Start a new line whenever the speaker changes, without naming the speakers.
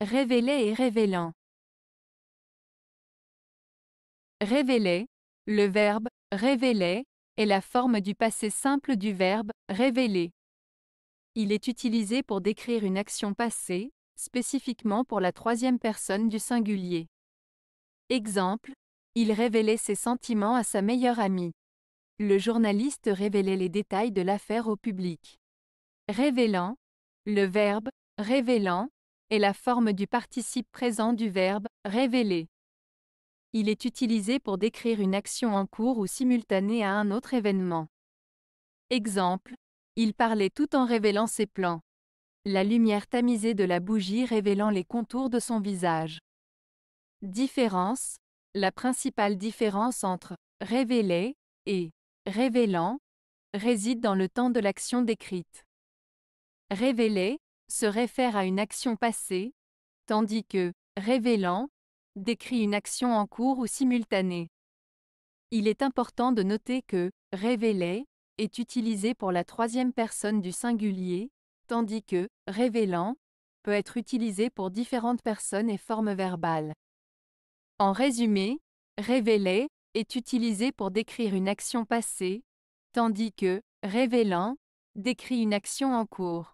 Révéler et révélant. Révéler, le verbe révéler est la forme du passé simple du verbe révéler. Il est utilisé pour décrire une action passée, spécifiquement pour la troisième personne du singulier. Exemple, il révélait ses sentiments à sa meilleure amie. Le journaliste révélait les détails de l'affaire au public. Révélant, le verbe révélant est la forme du participe présent du verbe révéler. Il est utilisé pour décrire une action en cours ou simultanée à un autre événement. Exemple, il parlait tout en révélant ses plans. La lumière tamisée de la bougie révélant les contours de son visage. Différence, la principale différence entre révéler et révélant réside dans le temps de l'action décrite. Révéler se réfère à une action passée, tandis que révélant décrit une action en cours ou simultanée. Il est important de noter que révéler est utilisé pour la troisième personne du singulier, tandis que révélant peut être utilisé pour différentes personnes et formes verbales. En résumé, révéler est utilisé pour décrire une action passée, tandis que révélant décrit une action en cours.